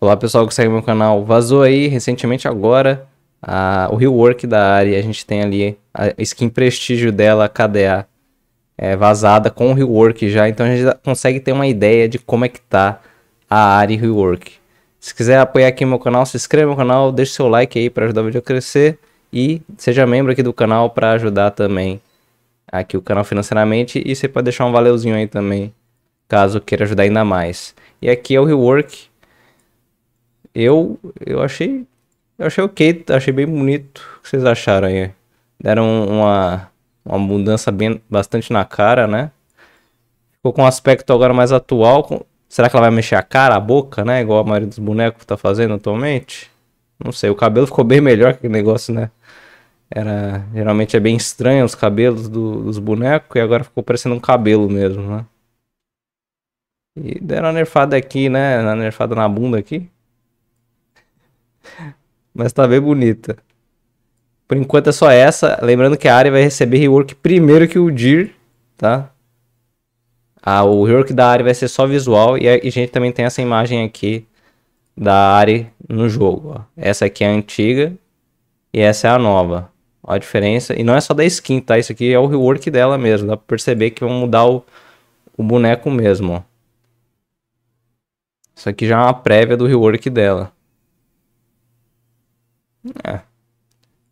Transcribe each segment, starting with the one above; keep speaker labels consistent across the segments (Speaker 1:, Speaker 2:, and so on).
Speaker 1: Olá pessoal que segue meu canal. Vazou aí recentemente agora a, o rework da área. A gente tem ali a skin prestígio dela, a KDA, é, vazada com o rework já. Então a gente consegue ter uma ideia de como é que tá a área rework. Se quiser apoiar aqui meu canal, se inscreva no canal, deixe seu like aí para ajudar o vídeo a crescer e seja membro aqui do canal para ajudar também aqui o canal financeiramente e você pode deixar um valeuzinho aí também, caso queira ajudar ainda mais. E aqui é o rework eu, eu achei. Eu achei ok, achei bem bonito. O que vocês acharam aí? Deram uma, uma mudança bem, bastante na cara, né? Ficou com um aspecto agora mais atual. Com... Será que ela vai mexer a cara, a boca, né? Igual a maioria dos bonecos tá fazendo atualmente? Não sei, o cabelo ficou bem melhor que o negócio, né? Era, geralmente é bem estranho os cabelos do, dos bonecos e agora ficou parecendo um cabelo mesmo, né? E deram a nerfada aqui, né? A nerfada na bunda aqui. Mas tá bem bonita. Por enquanto é só essa. Lembrando que a área vai receber rework primeiro que o DIR, tá? Ah, o rework da área vai ser só visual e a, gente também tem essa imagem aqui da área no jogo. Ó. Essa aqui é a antiga e essa é a nova. a diferença. E não é só da skin, tá? Isso aqui é o rework dela mesmo. Dá pra perceber que vão mudar o, o boneco mesmo, ó. Isso aqui já é uma prévia do rework dela. É. O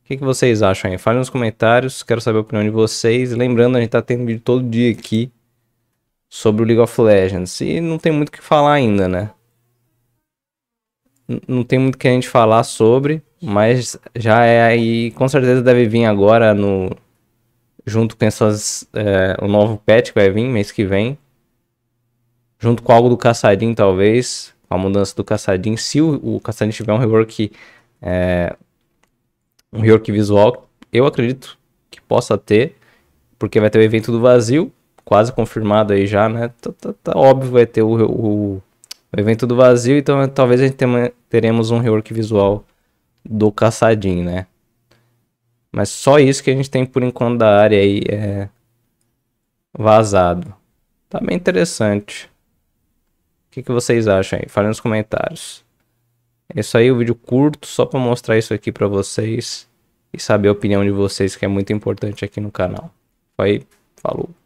Speaker 1: que, que, vocês acham aí? Fale nos comentários, quero saber a opinião de vocês. Lembrando, a gente tá tendo vídeo todo dia aqui sobre o League of Legends. E não tem muito o que falar ainda, né? não tem muito o que a gente falar sobre, mas já é aí, com certeza deve vir agora no junto com essas é, o novo patch que vai vir mês que vem, junto com algo do caçadinho talvez, a mudança do caçadinho, se o, o caçadinho tiver um rework é, um rework visual, eu acredito que possa ter, porque vai ter o evento do vazio, quase confirmado aí já, né? Tá, tá, tá óbvio, vai ter o, o, o, evento do vazio, então talvez a gente tenha teremos um rework visual do caçadinho, né? Mas só isso que a gente tem por enquanto da área aí é vazado. Tá bem interessante. O que, que vocês acham aí? falem nos comentários. Esse é isso aí, o um vídeo curto só para mostrar isso aqui para vocês e saber a opinião de vocês, que é muito importante aqui no canal. Foi, falou.